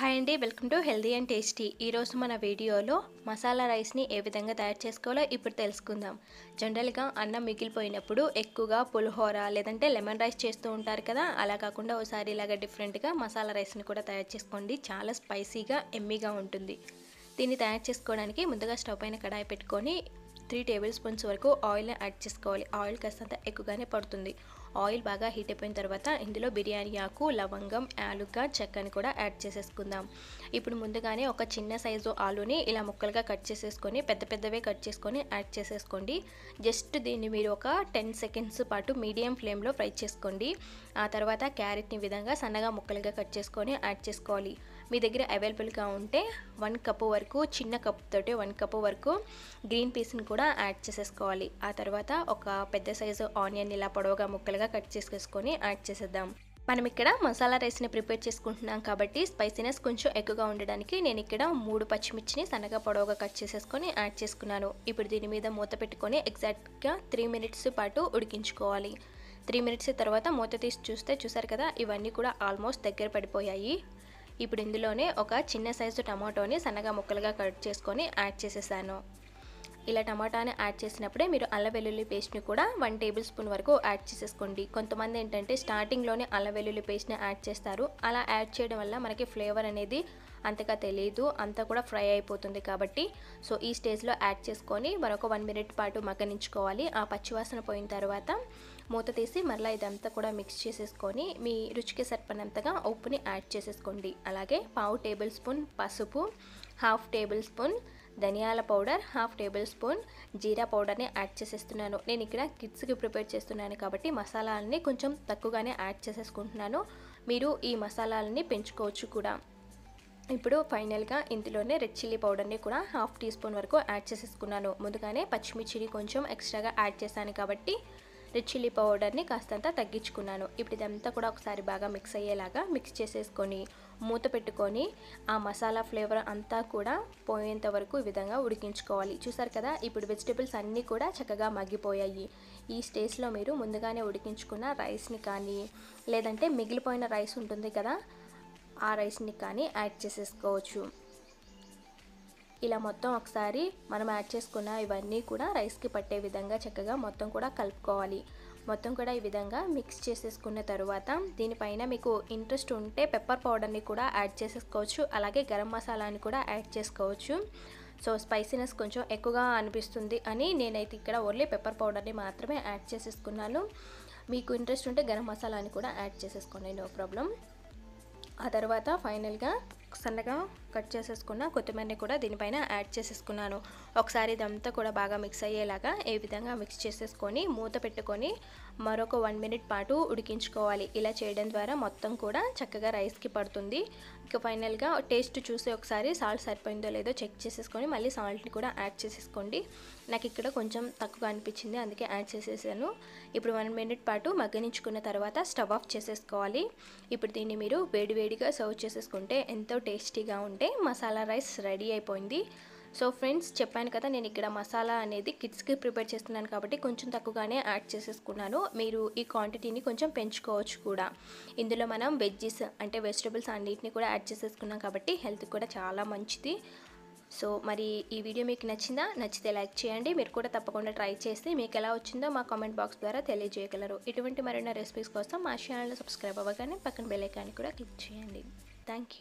hi అండి welcome to healthy and tasty ఈరోజు మన వీడియోలో మసాలా రైస్ని ఏ విధంగా తయారు చేసుకోవాలో ఇప్పుడు తెలుసుకుందాం జనరల్గా అన్నం మిగిలిపోయినప్పుడు ఎక్కువగా పులిహోర లేదంటే లెమన్ రైస్ చేస్తూ ఉంటారు కదా అలా కాకుండా ఒకసారి ఇలాగ డిఫరెంట్గా మసాలా రైస్ని కూడా తయారు చేసుకోండి చాలా స్పైసీగా ఎమ్మీగా ఉంటుంది దీన్ని తయారు చేసుకోవడానికి ముందుగా స్టవ్ పైన కడాయి పెట్టుకొని త్రీ టేబుల్ స్పూన్స్ వరకు ఆయిల్ని యాడ్ చేసుకోవాలి ఆయిల్ కాస్తంత ఎక్కువగానే పడుతుంది ఆయిల్ బాగా హీట్ అయిపోయిన తర్వాత ఇందులో బిర్యానీ ఆకు లవంగం యాలుక చెక్కని కూడా యాడ్ చేసేసుకుందాం ఇప్పుడు ముందుగానే ఒక చిన్న సైజు ఆలుని ఇలా ముక్కలుగా కట్ చేసేసుకొని పెద్ద పెద్దవే కట్ చేసుకొని యాడ్ చేసేసుకోండి జస్ట్ దీన్ని మీరు ఒక టెన్ సెకండ్స్ పాటు మీడియం ఫ్లేమ్లో ఫ్రై చేసుకోండి ఆ తర్వాత క్యారెట్ని విధంగా సన్నగా ముక్కలుగా కట్ చేసుకొని యాడ్ చేసుకోవాలి మీ దగ్గర అవైలబుల్గా ఉంటే వన్ కప్ వరకు చిన్న కప్ తోటి వన్ కప్ వరకు గ్రీన్ పీస్ని కూడా యాడ్ చేసేసుకోవాలి ఆ తర్వాత ఒక పెద్ద సైజు ఆనియన్ ఇలా పొడవుగా ముక్కలుగా కట్ చేసేసుకొని యాడ్ చేసేద్దాం మనం ఇక్కడ మసాలా రైస్ని ప్రిపేర్ చేసుకుంటున్నాం కాబట్టి స్పైసీనెస్ కొంచెం ఎక్కువగా ఉండడానికి నేను ఇక్కడ మూడు పచ్చిమిర్చిని సన్నగా పొడవుగా కట్ చేసేసుకొని యాడ్ చేసుకున్నాను ఇప్పుడు దీని మీద మూత పెట్టుకొని ఎగ్జాక్ట్గా త్రీ మినిట్స్ పాటు ఉడికించుకోవాలి త్రీ మినిట్స్ తర్వాత మూత తీసి చూస్తే చూసారు కదా ఇవన్నీ కూడా ఆల్మోస్ట్ దగ్గర పడిపోయాయి ఇప్పుడు ఇందులోనే ఒక చిన్న సైజు టమాటోని సన్నగా ముక్కలుగా కట్ చేసుకొని యాడ్ చేసేసాను ఇలా టమాటాని యాడ్ చేసినప్పుడే మీరు అల్ల వెల్లుల్లి పేస్ట్ని కూడా వన్ టేబుల్ స్పూన్ వరకు యాడ్ చేసేసుకోండి కొంతమంది ఏంటంటే స్టార్టింగ్లోనే అల్ల వెల్లుల్లి పేస్ట్ని యాడ్ చేస్తారు అలా యాడ్ చేయడం వల్ల మనకి ఫ్లేవర్ అనేది అంతగా తెలియదు అంతా కూడా ఫ్రై అయిపోతుంది కాబట్టి సో ఈ స్టేజ్లో యాడ్ చేసుకొని మరొక వన్ మినిట్ పాటు మగ్గనించుకోవాలి ఆ పచ్చివాసన పోయిన తర్వాత మూత తీసి మరలా ఇదంతా కూడా మిక్స్ చేసేసుకొని మీ రుచికి సరిపడినంతగా ఉప్పుని యాడ్ చేసేసుకోండి అలాగే పావు టేబుల్ స్పూన్ పసుపు హాఫ్ టేబుల్ స్పూన్ ధనియాల పౌడర్ హాఫ్ టేబుల్ స్పూన్ జీరా పౌడర్ని యాడ్ చేసేస్తున్నాను నేను ఇక్కడ కిడ్స్కి ప్రిపేర్ చేస్తున్నాను కాబట్టి మసాలాలని కొంచెం తక్కువగానే యాడ్ చేసేసుకుంటున్నాను మీరు ఈ మసాలాలని పెంచుకోవచ్చు కూడా ఇప్పుడు ఫైనల్గా ఇందులోనే రెడ్ చిల్లీ పౌడర్ని కూడా హాఫ్ టీ స్పూన్ వరకు యాడ్ చేసేసుకున్నాను ముందుగానే పచ్చిమిర్చిని కొంచెం ఎక్స్ట్రాగా యాడ్ చేశాను కాబట్టి రెడ్ చిల్లీ పౌడర్ని కాస్తంత తగ్గించుకున్నాను ఇప్పుడు ఇదంతా కూడా ఒకసారి బాగా మిక్స్ అయ్యేలాగా మిక్స్ చేసేసుకొని మూత పెట్టుకొని ఆ మసాలా ఫ్లేవర్ అంతా కూడా పోయేంత వరకు ఈ విధంగా ఉడికించుకోవాలి చూసారు కదా ఇప్పుడు వెజిటేబుల్స్ అన్నీ కూడా చక్కగా మగ్గిపోయాయి ఈ స్టేజ్లో మీరు ముందుగానే ఉడికించుకున్న రైస్ని కానీ లేదంటే మిగిలిపోయిన రైస్ ఉంటుంది కదా ఆ రైస్ని కానీ యాడ్ చేసేసుకోవచ్చు ఇలా మొత్తం ఒకసారి మనం యాడ్ చేసుకున్న ఇవన్నీ కూడా రైస్కి పట్టే విధంగా చక్కగా మొత్తం కూడా కలుపుకోవాలి మొత్తం కూడా ఈ విధంగా మిక్స్ చేసేసుకున్న తర్వాత దీనిపైన మీకు ఇంట్రెస్ట్ ఉంటే పెప్పర్ పౌడర్ని కూడా యాడ్ చేసేసుకోవచ్చు అలాగే గరం మసాలాని కూడా యాడ్ చేసుకోవచ్చు సో స్పైసీనెస్ కొంచెం ఎక్కువగా అనిపిస్తుంది అని నేనైతే ఇక్కడ ఓన్లీ పెప్పర్ పౌడర్ని మాత్రమే యాడ్ చేసేసుకున్నాను మీకు ఇంట్రెస్ట్ ఉంటే గరం మసాలాని కూడా యాడ్ చేసేసుకోండి నో ప్రాబ్లం ఆ తర్వాత ఫైనల్గా సన్నగా కట్ చేసేసుకున్న కొత్తిమీరని కూడా దీనిపైన యాడ్ చేసేసుకున్నాను ఒకసారి ఇదంతా కూడా బాగా మిక్స్ అయ్యేలాగా ఏ విధంగా మిక్స్ చేసేసుకొని మూత పెట్టుకొని మరొక వన్ మినిట్ పాటు ఉడికించుకోవాలి ఇలా చేయడం ద్వారా మొత్తం కూడా చక్కగా రైస్కి పడుతుంది ఇక ఫైనల్గా టేస్ట్ చూసి ఒకసారి సాల్ట్ సరిపోయిందో లేదో చెక్ చేసేసుకొని మళ్ళీ సాల్ట్ని కూడా యాడ్ చేసేసుకోండి నాకు ఇక్కడ కొంచెం తక్కువగా అనిపించింది అందుకే యాడ్ చేసేసాను ఇప్పుడు వన్ మినిట్ పాటు మగ్గనించుకున్న తర్వాత స్టవ్ ఆఫ్ చేసేసుకోవాలి ఇప్పుడు దీన్ని మీరు వేడివేడిగా సర్వ్ చేసేసుకుంటే ఎంతో టేస్టీగా ఉంటే మసాలా రైస్ రెడీ అయిపోయింది సో ఫ్రెండ్స్ చెప్పాను కదా నేను ఇక్కడ మసాలా అనేది కిడ్స్కి ప్రిపేర్ చేస్తున్నాను కాబట్టి కొంచెం తక్కువగానే యాడ్ చేసేసుకున్నాను మీరు ఈ క్వాంటిటీని కొంచెం పెంచుకోవచ్చు కూడా ఇందులో మనం వెజ్జెస్ అంటే వెజిటబుల్స్ అన్నిటిని కూడా యాడ్ చేసేసుకున్నాం కాబట్టి హెల్త్ కూడా చాలా మంచిది సో మరి ఈ వీడియో మీకు నచ్చిందా నచ్చితే లైక్ చేయండి మీరు కూడా తప్పకుండా ట్రై చేసి మీకు ఎలా వచ్చిందో మా కామెంట్ బాక్స్ ద్వారా తెలియజేయగలరు ఇటువంటి మరిన్న రెసిపీస్ కోసం మా ఛానల్ని సబ్స్క్రైబ్ అవ్వగానే పక్కన బెల్ ఐకాన్ని కూడా క్లిక్ చేయండి థ్యాంక్